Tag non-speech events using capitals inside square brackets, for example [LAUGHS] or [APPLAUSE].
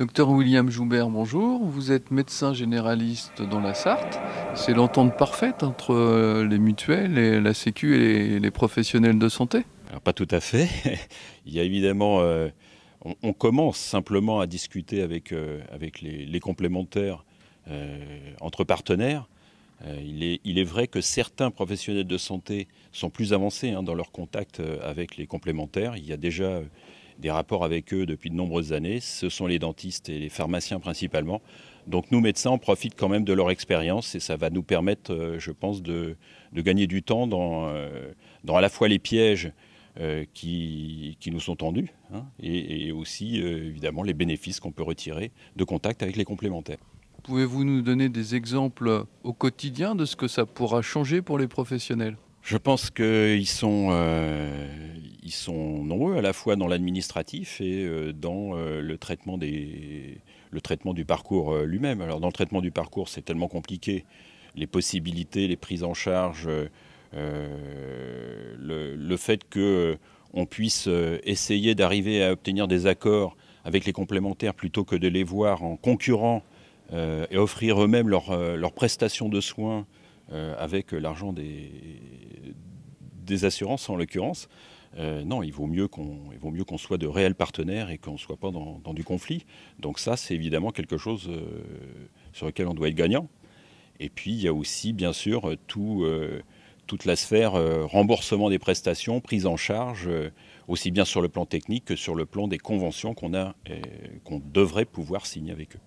Docteur William Joubert, bonjour. Vous êtes médecin généraliste dans la Sarthe. C'est l'entente parfaite entre euh, les mutuelles, et la Sécu et les professionnels de santé pas tout à fait. [LAUGHS] Il y a évidemment... Euh, on, commence simplement à discuter avec, euh, avec les, complémentaires entre partenaires. Il est, il, est, vrai que certains professionnels de santé sont plus avancés hein, dans leur contact avec les complémentaires. Il y a déjà des rapports avec eux depuis de nombreuses années. Ce sont les dentistes et les pharmaciens principalement. Donc nous, médecins, on profite quand même de leur expérience et ça va nous permettre, euh, je pense, de, gagner du temps euh, dans, à la fois les pièges euh, qui, nous sont tendus hein, et, aussi, évidemment, les bénéfices qu'on peut retirer de contact avec les complémentaires. Pouvez-vous nous donner des exemples au quotidien de ce que ça pourra changer pour les professionnels je pense qu'ils sont, euh, sont nombreux à la fois dans l'administratif et euh, dans euh, le, traitement des, le traitement du parcours lui-même. Alors dans le traitement du parcours, c'est tellement compliqué. Les possibilités, les prises en charge, le, fait qu'on puisse essayer d'arriver à obtenir des accords avec les complémentaires plutôt que de les voir en concurrent et offrir eux-mêmes leurs prestations de soins euh, avec l'argent des, assurances en l'occurrence. Euh, non, il vaut mieux qu'on soit de réels partenaires et qu'on ne soit pas dans, du conflit. Donc ça, c'est évidemment quelque chose euh, sur lequel on doit être gagnant. Et puis, il y a aussi, bien sûr, tout, toute la sphère remboursement des prestations, prise en charge, aussi bien sur le plan technique que sur le plan des conventions qu'on devrait pouvoir signer avec eux.